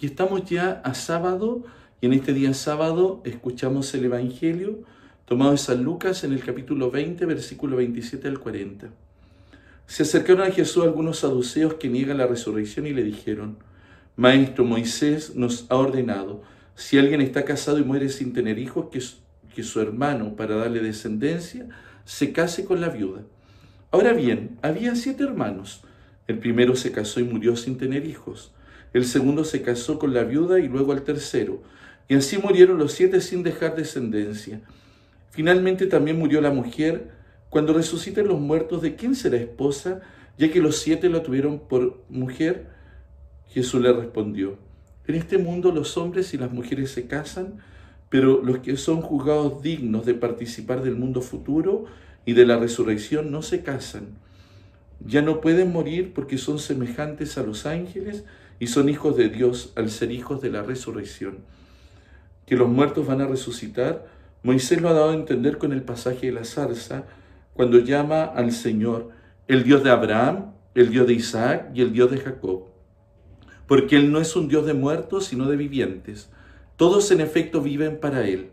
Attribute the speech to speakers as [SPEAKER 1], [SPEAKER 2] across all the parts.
[SPEAKER 1] Y estamos ya a sábado y en este día sábado escuchamos el Evangelio tomado de San Lucas en el capítulo 20, versículo 27 al 40. Se acercaron a Jesús algunos saduceos que niegan la resurrección y le dijeron, Maestro Moisés nos ha ordenado, si alguien está casado y muere sin tener hijos, que, que su hermano, para darle descendencia, se case con la viuda. Ahora bien, había siete hermanos. El primero se casó y murió sin tener hijos. El segundo se casó con la viuda y luego al tercero. Y así murieron los siete sin dejar descendencia. Finalmente también murió la mujer. Cuando resuciten los muertos, ¿de quién será esposa? Ya que los siete la tuvieron por mujer. Jesús le respondió, en este mundo los hombres y las mujeres se casan, pero los que son juzgados dignos de participar del mundo futuro y de la resurrección no se casan. Ya no pueden morir porque son semejantes a los ángeles y son hijos de Dios al ser hijos de la resurrección. Que los muertos van a resucitar, Moisés lo ha dado a entender con el pasaje de la zarza, cuando llama al Señor el Dios de Abraham, el Dios de Isaac y el Dios de Jacob. Porque Él no es un Dios de muertos, sino de vivientes. Todos en efecto viven para Él.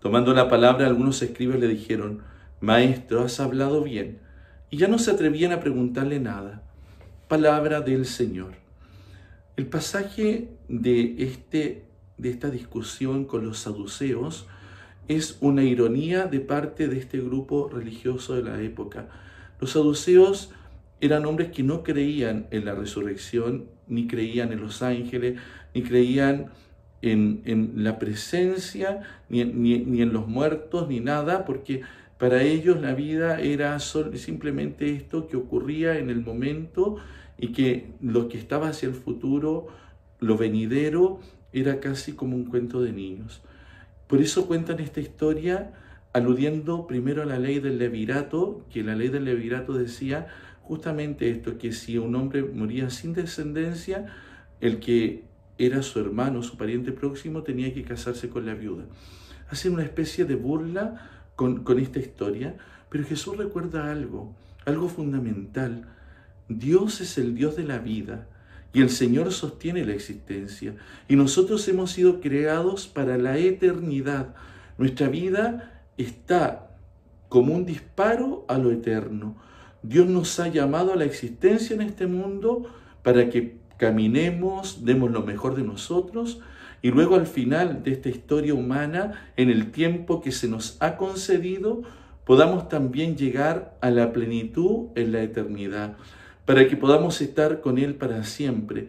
[SPEAKER 1] Tomando la palabra, algunos escribas le dijeron, Maestro, has hablado bien. Y ya no se atrevían a preguntarle nada. Palabra del Señor. El pasaje de, este, de esta discusión con los saduceos es una ironía de parte de este grupo religioso de la época. Los saduceos eran hombres que no creían en la resurrección, ni creían en los ángeles, ni creían en, la presencia, ni, ni, ni en los muertos, ni nada, porque para ellos la vida era simplemente esto que ocurría en el momento y que lo que estaba hacia el futuro, lo venidero, era casi como un cuento de niños. Por eso cuentan esta historia aludiendo primero a la ley del levirato, que la ley del levirato decía justamente esto, que si un hombre moría sin descendencia, el que era su hermano, su pariente próximo, tenía que casarse con la viuda. Hacen una especie de burla con, esta historia, pero Jesús recuerda algo, algo fundamental. Dios es el Dios de la vida y el Señor sostiene la existencia y nosotros hemos sido creados para la eternidad. Nuestra vida está como un disparo a lo eterno. Dios nos ha llamado a la existencia en este mundo para que caminemos, demos lo mejor de nosotros y luego al final de esta historia humana, en el tiempo que se nos ha concedido, podamos también llegar a la plenitud en la eternidad, para que podamos estar con Él para siempre.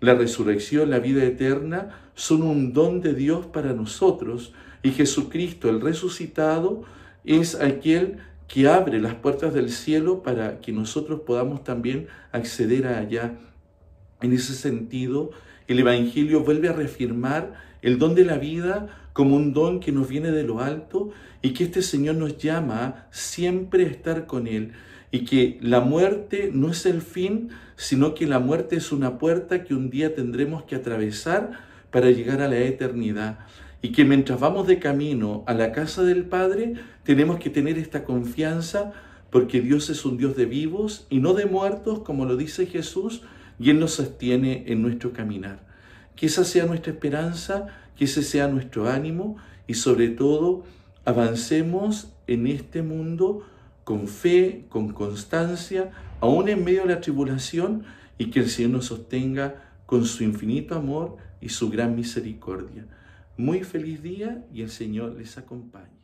[SPEAKER 1] La resurrección, la vida eterna, son un don de Dios para nosotros y Jesucristo, el resucitado, es aquel que abre las puertas del cielo para que nosotros podamos también acceder a allá. En ese sentido, el Evangelio vuelve a reafirmar el don de la vida como un don que nos viene de lo alto y que este Señor nos llama siempre a estar con Él y que la muerte no es el fin, sino que la muerte es una puerta que un día tendremos que atravesar para llegar a la eternidad y que mientras vamos de camino a la casa del Padre tenemos que tener esta confianza porque Dios es un Dios de vivos y no de muertos, como lo dice Jesús, y Él nos sostiene en nuestro caminar. Que esa sea nuestra esperanza, que ese sea nuestro ánimo y sobre todo avancemos en este mundo con fe, con constancia, aún en medio de la tribulación y que el Señor nos sostenga con su infinito amor y su gran misericordia. Muy feliz día y el Señor les acompañe.